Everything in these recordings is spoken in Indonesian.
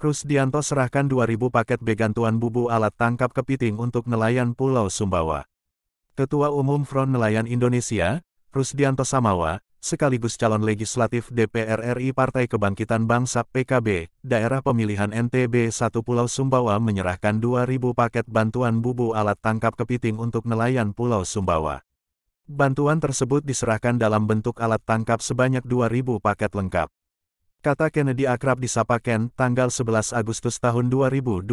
Rusdianto serahkan 2.000 paket begantuan bubu alat tangkap kepiting untuk nelayan Pulau Sumbawa. Ketua Umum Front Nelayan Indonesia, Rusdianto Samawa, sekaligus calon legislatif DPR RI Partai Kebangkitan Bangsa PKB, daerah pemilihan NTB 1 Pulau Sumbawa menyerahkan 2.000 paket bantuan bubu alat tangkap kepiting untuk nelayan Pulau Sumbawa. Bantuan tersebut diserahkan dalam bentuk alat tangkap sebanyak 2.000 paket lengkap kata Kennedy akrab disapa Ken, tanggal 11 Agustus tahun 2023.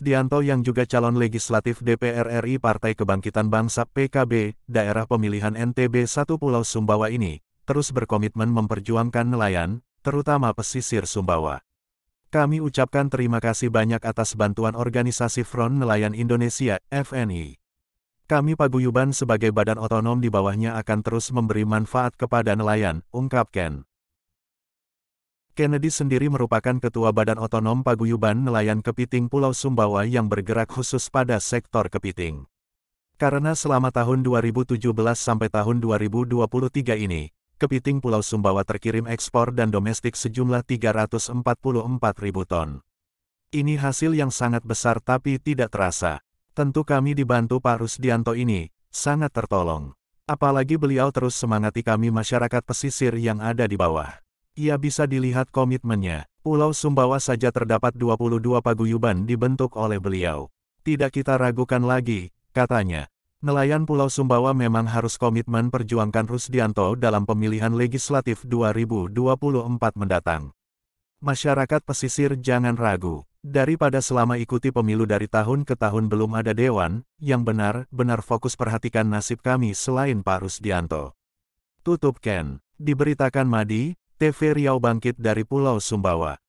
Dianto yang juga calon legislatif DPR RI Partai Kebangkitan Bangsa PKB, daerah pemilihan NTB 1 Pulau Sumbawa ini, terus berkomitmen memperjuangkan nelayan, terutama pesisir Sumbawa. Kami ucapkan terima kasih banyak atas bantuan organisasi Front Nelayan Indonesia, FNI. Kami paguyuban sebagai badan otonom di bawahnya akan terus memberi manfaat kepada nelayan, ungkap Ken. Kennedy sendiri merupakan Ketua Badan Otonom Paguyuban Nelayan Kepiting Pulau Sumbawa yang bergerak khusus pada sektor kepiting. Karena selama tahun 2017 sampai tahun 2023 ini, kepiting Pulau Sumbawa terkirim ekspor dan domestik sejumlah 344 ribu ton. Ini hasil yang sangat besar tapi tidak terasa. Tentu kami dibantu Pak Rusdianto ini, sangat tertolong. Apalagi beliau terus semangati kami masyarakat pesisir yang ada di bawah. Ia bisa dilihat komitmennya. Pulau Sumbawa saja terdapat 22 paguyuban dibentuk oleh beliau. Tidak kita ragukan lagi, katanya. Nelayan Pulau Sumbawa memang harus komitmen perjuangkan Rusdianto dalam pemilihan legislatif 2024 mendatang. Masyarakat pesisir jangan ragu. Daripada selama ikuti pemilu dari tahun ke tahun belum ada dewan, yang benar, benar fokus perhatikan nasib kami selain Pak Rusdianto. Tutup Ken. Diberitakan Madi, TV Riau bangkit dari Pulau Sumbawa.